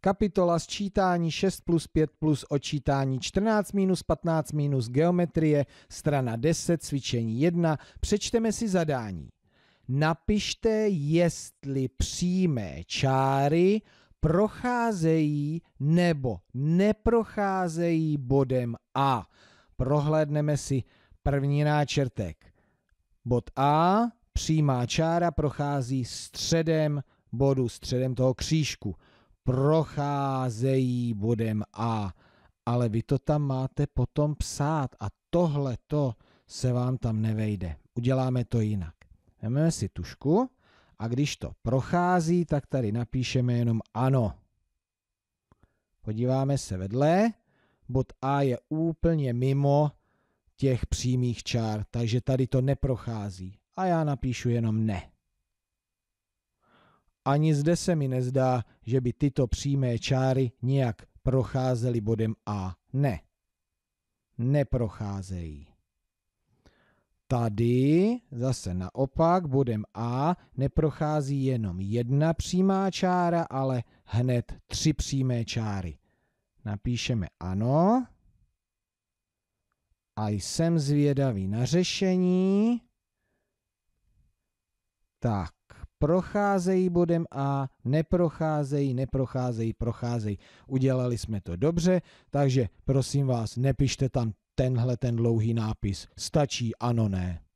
Kapitola sčítání 6 plus 5 plus očítání 14 minus 15 minus geometrie, strana 10, cvičení 1. Přečteme si zadání. Napište, jestli přímé čáry procházejí nebo neprocházejí bodem A. Prohlédneme si první náčrtek. Bod A, přímá čára prochází středem bodu, středem toho křížku procházejí bodem A, ale vy to tam máte potom psát a tohle to se vám tam nevejde. Uděláme to jinak. Vezmeme si tušku a když to prochází, tak tady napíšeme jenom ano. Podíváme se vedle, bod A je úplně mimo těch přímých čár, takže tady to neprochází. A já napíšu jenom ne. Ani zde se mi nezdá, že by tyto přímé čáry nějak procházely bodem A. Ne. Neprocházejí. Tady zase naopak bodem A neprochází jenom jedna přímá čára, ale hned tři přímé čáry. Napíšeme ano. A jsem zvědavý na řešení. Tak, procházejí bodem A, neprocházejí, neprocházejí, procházejí. Udělali jsme to dobře, takže prosím vás, nepište tam tenhle ten dlouhý nápis. Stačí ano, ne.